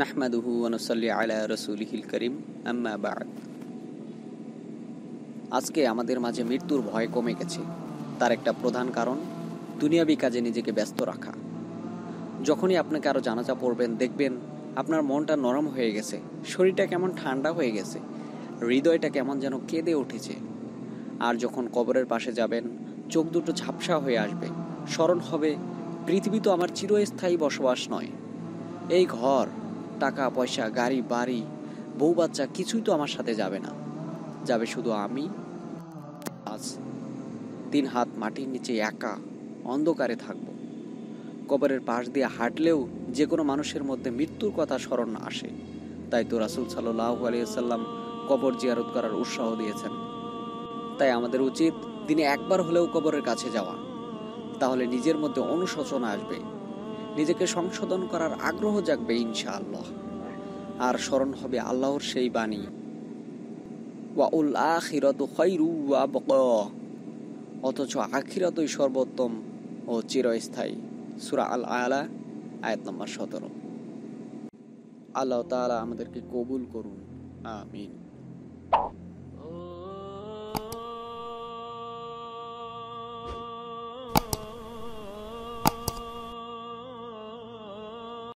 নাহমাদুহু ওনসল্লি আলা রসুলহিল করিম আম্মা বাদ আজকে আমাদের মাঝে মৃত্যুর ভয় কমে গেছে তার একটা প্রধান কারণ দুনিয়াবি কাজে নিজেকে ব্যস্ত রাখা যখনই আপনাকে আরও জানাজা পড়বেন দেখবেন আপনার মনটা নরম হয়ে গেছে শরীরটা কেমন ঠান্ডা হয়ে গেছে হৃদয়টা কেমন যেন কেঁদে উঠেছে আর যখন কবরের পাশে যাবেন চোখ দুটো ঝাপসা হয়ে আসবে স্মরণ হবে পৃথিবী তো আমার চিরস্থায়ী বসবাস নয় এই ঘর টাকা পয়সা গাড়ি বাড়ি বউ বাচ্চা কিছুই তো আমার সাথে যাবে না যাবে শুধু আমি আজ তিন হাত মাটির নিচে একা অন্ধকারে থাকব কবরের পাশ দিয়ে হাঁটলেও যে কোনো মানুষের মধ্যে মৃত্যুর কথা স্মরণ আসে তাই তো রাসুল সাল্লাহ আলিয়াল্লাম কবর জিয়ারত করার উৎসাহ দিয়েছেন তাই আমাদের উচিত দিনে একবার হলেও কবরের কাছে যাওয়া তাহলে নিজের মধ্যে অনুশোচনা আসবে নিজেকে সংশোধন করার আগ্রহ জাগবে ইনশাআল্লাহ আর স্মরণ হবে আল্লাহর সেই বাণী ওয়া উল আখিরত খৈরু ওয়া বক অথচ আখিরাতই সর্বোত্তম ও চিরস্থায়ী সুরা আল আলা আয়াত নম্বর সতেরো আল্লাহ তালা আমাদেরকে কবুল করুন আমিন